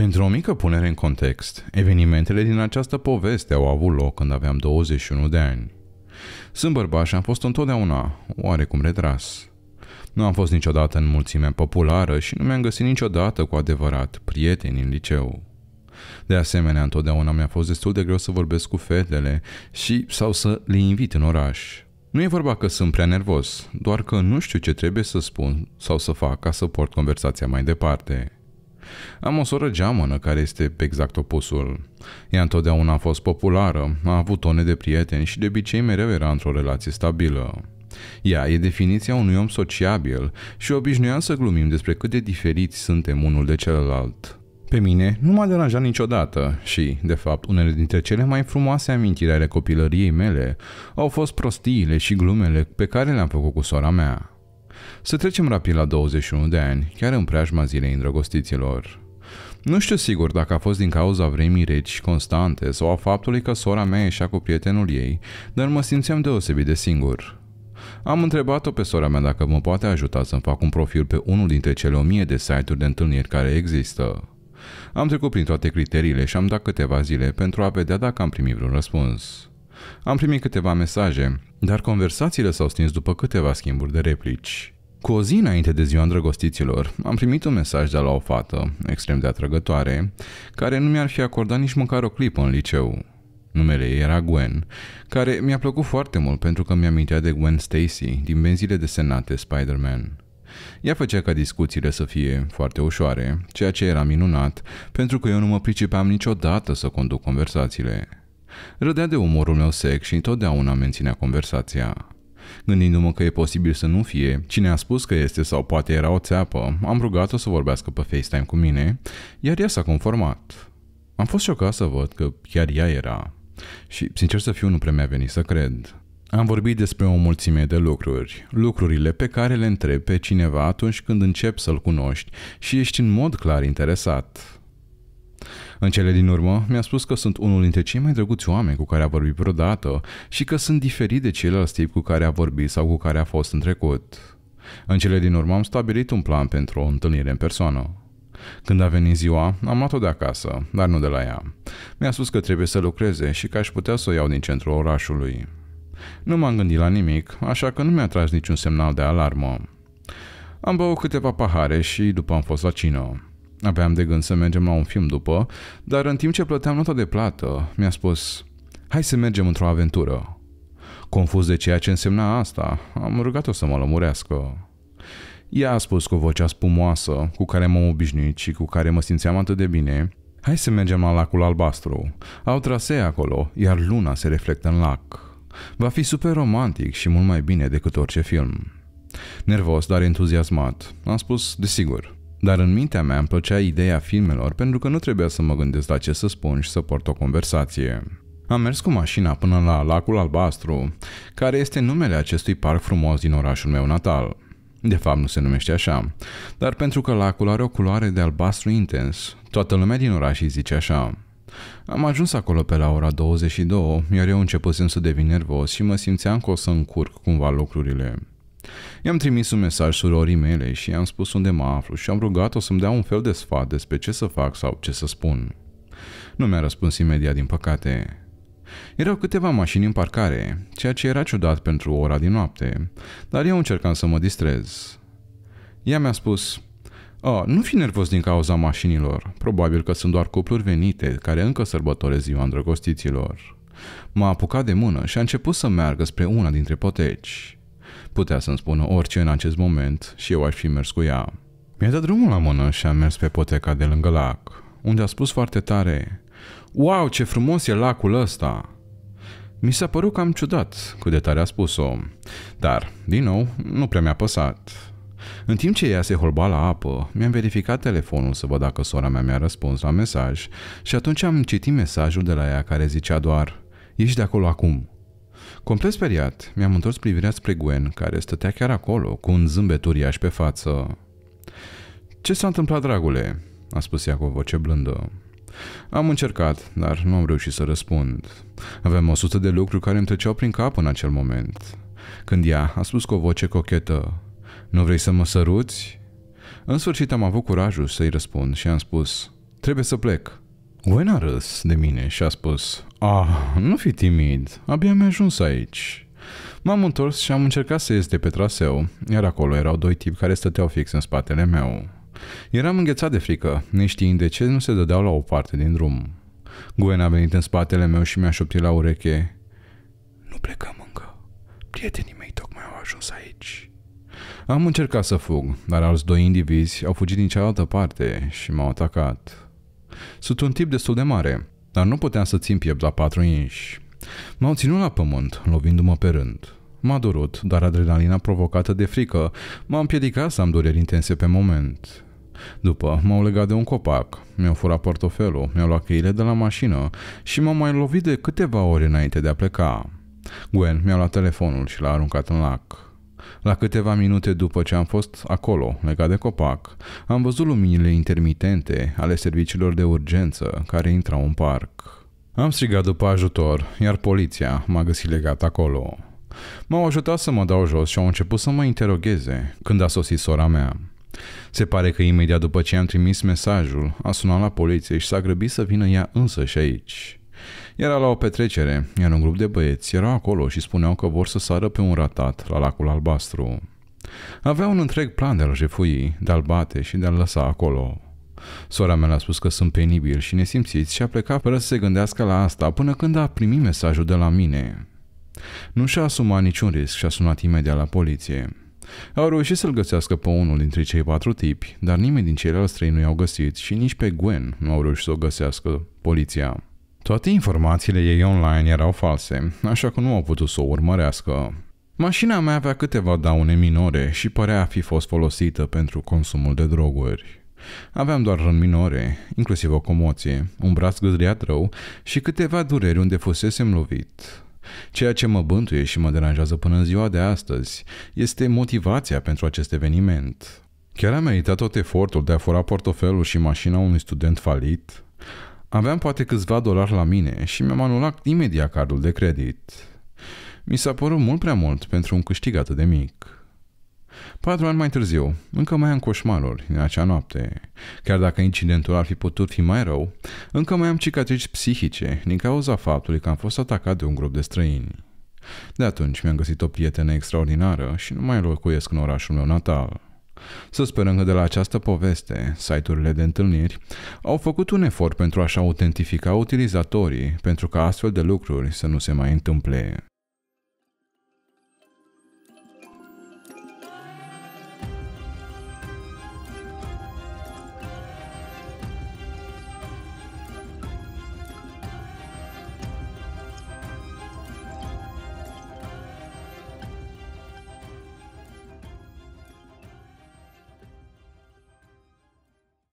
Pentru o mică punere în context, evenimentele din această poveste au avut loc când aveam 21 de ani. Sunt bărbat și am fost întotdeauna oarecum retras. Nu am fost niciodată în mulțimea populară și nu mi-am găsit niciodată cu adevărat prieteni în liceu. De asemenea, întotdeauna mi-a fost destul de greu să vorbesc cu fetele și sau să le invit în oraș. Nu e vorba că sunt prea nervos, doar că nu știu ce trebuie să spun sau să fac ca să port conversația mai departe. Am o soră geamănă care este pe exact opusul. Ea întotdeauna a fost populară, a avut tone de prieteni și de obicei mereu era într-o relație stabilă. Ea e definiția unui om sociabil și obișnuiam să glumim despre cât de diferiți suntem unul de celălalt. Pe mine nu m-a deranjat niciodată și, de fapt, unele dintre cele mai frumoase amintiri ale copilăriei mele au fost prostiile și glumele pe care le-am făcut cu sora mea. Să trecem rapid la 21 de ani, chiar în preajma zilei îndrăgostiților. Nu știu sigur dacă a fost din cauza vremii reci constante sau a faptului că sora mea ieșea cu prietenul ei, dar mă simțeam deosebit de singur. Am întrebat-o pe sora mea dacă mă poate ajuta să-mi fac un profil pe unul dintre cele o mie de site-uri de întâlniri care există. Am trecut prin toate criteriile și am dat câteva zile pentru a vedea dacă am primit vreun răspuns. Am primit câteva mesaje, dar conversațiile s-au stins după câteva schimburi de replici. Cu o zi înainte de ziua îndrăgostiților, am primit un mesaj de la o fată, extrem de atrăgătoare, care nu mi-ar fi acordat nici măcar o clipă în liceu. Numele ei era Gwen, care mi-a plăcut foarte mult pentru că mi-amintea de Gwen Stacy din benzile desenate Spider-Man. Ea făcea ca discuțiile să fie foarte ușoare, ceea ce era minunat, pentru că eu nu mă pricepeam niciodată să conduc conversațiile. Rădea de umorul meu sec și întotdeauna menținea conversația. Gândindu-mă că e posibil să nu fie, cine a spus că este sau poate era o țeapă, am rugat-o să vorbească pe FaceTime cu mine, iar ea s-a conformat. Am fost șocat să văd că chiar ea era. Și, sincer să fiu, nu prea mi-a venit să cred. Am vorbit despre o mulțime de lucruri, lucrurile pe care le întrebi pe cineva atunci când începi să-l cunoști și ești în mod clar interesat. În cele din urmă, mi-a spus că sunt unul dintre cei mai drăguți oameni cu care a vorbit vreodată și că sunt diferit de ceilalți tip cu care a vorbit sau cu care a fost în trecut. În cele din urmă am stabilit un plan pentru o întâlnire în persoană. Când a venit ziua, am luat-o de acasă, dar nu de la ea. Mi-a spus că trebuie să lucreze și că aș putea să o iau din centrul orașului. Nu m-am gândit la nimic, așa că nu mi-a tras niciun semnal de alarmă. Am băut câteva pahare și după am fost la cină. Aveam de gând să mergem la un film după, dar în timp ce plăteam nota de plată, mi-a spus Hai să mergem într-o aventură. Confuz de ceea ce însemna asta, am rugat-o să mă lămurească. Ea a spus cu vocea spumoasă, cu care m-am obișnuit și cu care mă simțeam atât de bine, Hai să mergem la lacul albastru. Au trasee acolo, iar luna se reflectă în lac. Va fi super romantic și mult mai bine decât orice film. Nervos, dar entuziasmat, am spus, desigur. Dar în mintea mea îmi plăcea ideea filmelor pentru că nu trebuia să mă gândesc la ce să spun și să port o conversație. Am mers cu mașina până la Lacul Albastru, care este numele acestui parc frumos din orașul meu natal. De fapt, nu se numește așa, dar pentru că lacul are o culoare de albastru intens, toată lumea din oraș îi zice așa. Am ajuns acolo pe la ora 22, iar eu începusem să devin nervos și mă simțeam că o să încurc cumva lucrurile. I-am trimis un mesaj surorii mele și i-am spus unde mă aflu și am rugat-o să-mi dea un fel de sfat despre ce să fac sau ce să spun. Nu mi-a răspuns imediat, din păcate. Erau câteva mașini în parcare, ceea ce era ciudat pentru ora din noapte, dar eu încercam să mă distrez. Ea mi-a spus, Oh, nu fi nervos din cauza mașinilor. Probabil că sunt doar cupluri venite care încă sărbătoresc ziua îndrăgostiților. M-a apucat de mână și a început să meargă spre una dintre poteci. Putea să-mi spună orice în acest moment și eu aș fi mers cu ea. Mi-a dat drumul la mână și am mers pe poteca de lângă lac, unde a spus foarte tare Wow, ce frumos e lacul ăsta!" Mi s-a părut cam ciudat cât de tare a spus-o, dar, din nou, nu prea mi-a păsat. În timp ce ea se holba la apă, mi-am verificat telefonul să văd dacă sora mea mi-a răspuns la mesaj și atunci am citit mesajul de la ea care zicea doar Ești de acolo acum. Complet speriat, mi-am întors privirea spre Gwen, care stătea chiar acolo, cu un zâmbet uriaș pe față. Ce s-a întâmplat, dragule?" a spus ea cu o voce blândă. Am încercat, dar nu am reușit să răspund. Aveam o sută de lucruri care îmi treceau prin cap în acel moment. Când ea a spus cu o voce cochetă, Nu vrei să mă săruți?" În sfârșit am avut curajul să-i răspund și am spus, Trebuie să plec. Gwen a râs de mine și a spus Ah, nu fi timid, abia mi-a ajuns aici. M-am întors și am încercat să ies de pe traseu, iar acolo erau doi tipi care stăteau fix în spatele meu. Eram înghețat de frică, neștiind de ce nu se dădeau la o parte din drum. Gwen a venit în spatele meu și mi-a șoptit la ureche Nu plecăm încă. Prietenii mei tocmai au ajuns aici. Am încercat să fug, dar alți doi indivizi au fugit din cealaltă parte și m-au atacat. Sunt un tip destul de mare, dar nu puteam să țin piept la patru inși. M-au ținut la pământ, lovindu-mă pe rând. M-a durut, dar adrenalina provocată de frică m-a împiedicat să am dureri intense pe moment. După, m-au legat de un copac, mi-au furat portofelul, mi-au luat cheile de la mașină și m-au mai lovit de câteva ore înainte de a pleca. Gwen mi-a luat telefonul și l-a aruncat în lac. La câteva minute după ce am fost acolo, legat de copac, am văzut luminile intermitente ale serviciilor de urgență care intrau în parc. Am strigat după ajutor, iar poliția m-a găsit legat acolo. M-au ajutat să mă dau jos și au început să mă interogheze când a sosit sora mea. Se pare că imediat după ce am trimis mesajul, a sunat la poliție și s-a grăbit să vină ea și aici. Era la o petrecere, iar un grup de băieți erau acolo și spuneau că vor să sară pe un ratat la lacul albastru. Avea un întreg plan de a-l jefui, de a-l bate și de a-l lăsa acolo. Sora mea a spus că sunt penibil și nesimțiți și a plecat fără să se gândească la asta până când a primit mesajul de la mine. Nu și-a asumat niciun risc și a sunat imediat la poliție. Au reușit să-l găsească pe unul dintre cei patru tipi, dar nimeni din ceilalți trei nu i-au găsit și nici pe Gwen nu au reușit să o găsească poliția. Toate informațiile ei online erau false, așa că nu au putut să o urmărească. Mașina mea avea câteva daune minore și părea a fi fost folosită pentru consumul de droguri. Aveam doar răni minore, inclusiv o comoție, un braț gâzliat rău și câteva dureri unde fusesem lovit. Ceea ce mă bântuie și mă deranjează până în ziua de astăzi este motivația pentru acest eveniment. Chiar a meritat tot efortul de a fura portofelul și mașina unui student falit? Aveam poate câțiva dolari la mine și mi-am anulat imediat cardul de credit. Mi s-a părut mult prea mult pentru un câștig atât de mic. Patru ani mai târziu, încă mai am coșmaruri în acea noapte. Chiar dacă incidentul ar fi putut fi mai rău, încă mai am cicatrici psihice din cauza faptului că am fost atacat de un grup de străini. De atunci mi-am găsit o prietenă extraordinară și nu mai locuiesc în orașul meu natal. Să sperăm că de la această poveste, site-urile de întâlniri au făcut un efort pentru a-și autentifica utilizatorii, pentru ca astfel de lucruri să nu se mai întâmple